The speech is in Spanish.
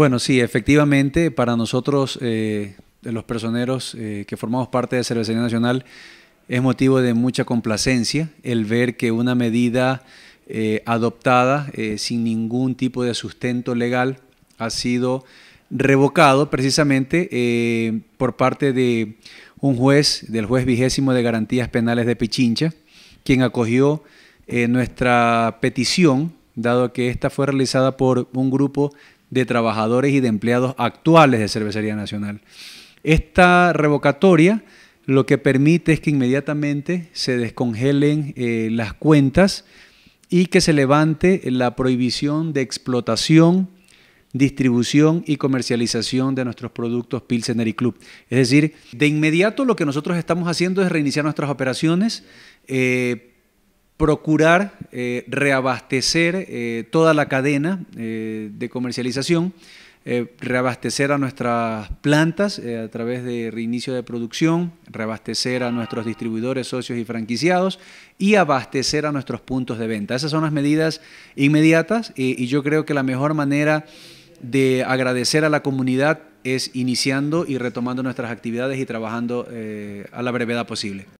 Bueno, sí, efectivamente, para nosotros, eh, los personeros eh, que formamos parte de Cervecería Nacional, es motivo de mucha complacencia el ver que una medida eh, adoptada sin ningún tipo de sustento legal ha sido revocado precisamente por parte de un juez, del juez vigésimo de garantías penales de Pichincha, quien acogió nuestra petición, dado que esta fue realizada por un grupo de trabajadores y de empleados actuales de Cervecería Nacional. Esta revocatoria lo que permite es que inmediatamente se descongelen eh, las cuentas y que se levante la prohibición de explotación, distribución y comercialización de nuestros productos Pilsener y Club. Es decir, de inmediato lo que nosotros estamos haciendo es reiniciar nuestras operaciones. Eh, procurar eh, reabastecer eh, toda la cadena eh, de comercialización, reabastecer a nuestras plantas a través de reinicio de producción, reabastecer a nuestros distribuidores, socios y franquiciados y abastecer a nuestros puntos de venta. Esas son las medidas inmediatas y yo creo que la mejor manera de agradecer a la comunidad es iniciando y retomando nuestras actividades y trabajando a la brevedad posible.